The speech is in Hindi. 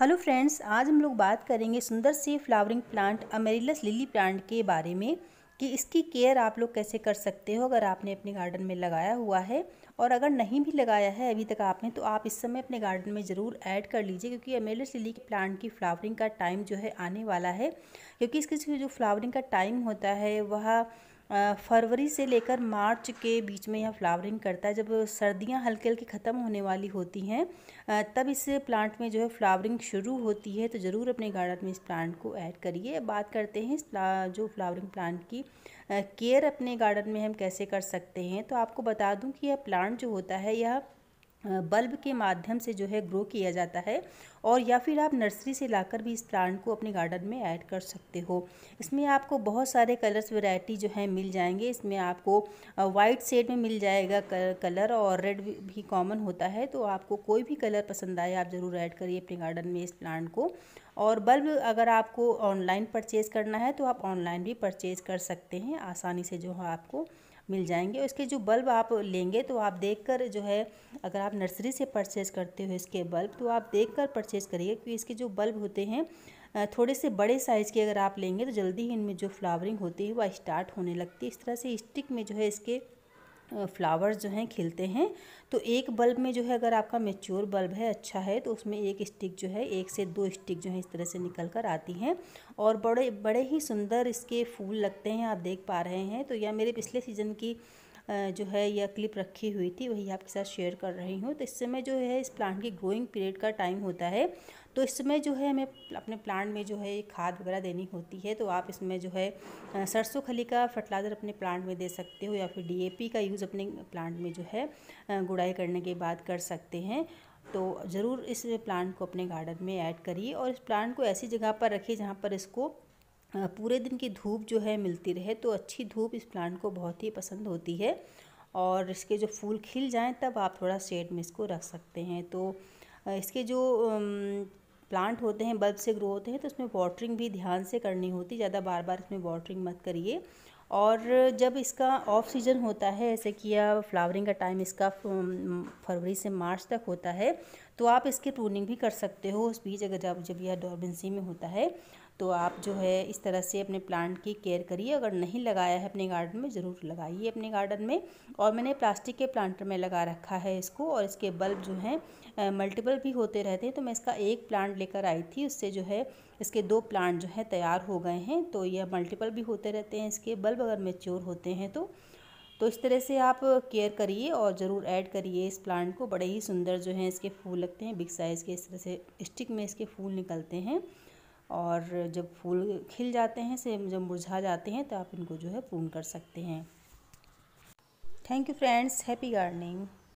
हेलो फ्रेंड्स आज हम लोग बात करेंगे सुंदर सी flowering plant amaryllis lily plant के बारे में कि इसकी केयर आप लोग कैसे कर सकते हो अगर आपने अपने गार्डन में लगाया हुआ है और अगर नहीं भी लगाया है अभी तक आपने तो आप इस समय अपने गार्डन में ज़रूर ऐड कर लीजिए क्योंकि अमेरिलस लिली के प्लांट की फ्लावरिंग का टाइम जो है आने वाला है क्योंकि इसकी जो फ्लावरिंग का टाइम होता है वह फरवरी से लेकर मार्च के बीच में यह फ्लावरिंग करता है जब सर्दियां हल्के हल्के ख़त्म होने वाली होती हैं तब इस प्लांट में जो है फ्लावरिंग शुरू होती है तो ज़रूर अपने गार्डन में इस प्लांट को ऐड करिए बात करते हैं इस जो फ्लावरिंग प्लांट की केयर अपने गार्डन में हम कैसे कर सकते हैं तो आपको बता दूं कि यह प्लांट जो होता है यह बल्ब के माध्यम से जो है ग्रो किया जाता है और या फिर आप नर्सरी से लाकर भी इस प्लांट को अपने गार्डन में ऐड कर सकते हो इसमें आपको बहुत सारे कलर्स वैरायटी जो है मिल जाएंगे इसमें आपको वाइट शेड में मिल जाएगा कलर और रेड भी कॉमन होता है तो आपको कोई भी कलर पसंद आए आप ज़रूर ऐड करिए अपने गार्डन में इस प्लांट को और बल्ब अगर आपको ऑनलाइन परचेज़ करना है तो आप ऑनलाइन भी परचेज़ कर सकते हैं आसानी से जो है आपको मिल जाएंगे इसके जो बल्ब आप लेंगे तो आप देखकर जो है अगर आप नर्सरी से परचेज़ करते हो इसके बल्ब तो आप देखकर परचेज़ करिए क्योंकि इसके जो बल्ब होते हैं थोड़े से बड़े साइज़ के अगर आप लेंगे तो जल्दी ही इनमें जो फ्लावरिंग होती है वह स्टार्ट होने लगती है इस तरह से स्टिक में जो है इसके फ्लावर्स जो हैं खिलते हैं तो एक बल्ब में जो है अगर आपका मेच्योर बल्ब है अच्छा है तो उसमें एक स्टिक जो है एक से दो स्टिक जो है इस तरह से निकल कर आती हैं और बड़े बड़े ही सुंदर इसके फूल लगते हैं आप देख पा रहे हैं तो यह मेरे पिछले सीज़न की जो है यह क्लिप रखी हुई थी वही आपके साथ शेयर कर रही हूँ तो इस समय जो है इस प्लांट की ग्रोइंग पीरियड का टाइम होता है तो इस समय जो है हमें अपने प्लांट में जो है खाद वगैरह देनी होती है तो आप इसमें जो है सरसों खली का फर्टिलाइज़र अपने प्लांट में दे सकते हो या फिर डी का यूज़ अपने प्लांट में जो है गुड़ाई करने के बाद कर सकते हैं तो ज़रूर इस प्लांट को अपने गार्डन में ऐड करिए और इस प्लांट को ऐसी जगह पर रखिए जहाँ पर इसको पूरे दिन की धूप जो है मिलती रहे तो अच्छी धूप इस प्लांट को बहुत ही पसंद होती है और इसके जो फूल खिल जाएं तब आप थोड़ा शेड में इसको रख सकते हैं तो इसके जो प्लांट होते हैं बल्ब से ग्रो होते हैं तो उसमें वाटरिंग भी ध्यान से करनी होती ज़्यादा बार बार इसमें वाटरिंग मत करिए और जब इसका ऑफ सीजन होता है ऐसे कि या फ्लावरिंग का टाइम इसका फरवरी से मार्च तक होता है तो आप इसकी प्रूनिंग भी कर सकते हो उस बीज अगर जब जब यह डॉर्बेंसी में होता है तो आप जो है इस तरह से अपने प्लांट की केयर करिए अगर नहीं लगाया है अपने गार्डन में ज़रूर लगाइए अपने गार्डन में और मैंने प्लास्टिक के प्लांटर में लगा रखा है इसको और इसके बल्ब जो हैं मल्टीपल भी होते रहते हैं तो मैं इसका एक प्लांट लेकर आई थी उससे जो है इसके दो प्लांट जो है तैयार हो गए हैं तो यह मल्टीपल भी होते रहते हैं इसके बल्ब अगर मेच्योर होते हैं तो तो इस तरह से आप केयर करिए और ज़रूर ऐड करिए इस प्लांट को बड़े ही सुंदर जो हैं इसके फूल लगते हैं बिग साइज़ के इस तरह से स्टिक में इसके फूल निकलते हैं और जब फूल खिल जाते हैं से जब मुरझा जाते हैं तो आप इनको जो है प्रून कर सकते हैं thank you friends happy gardening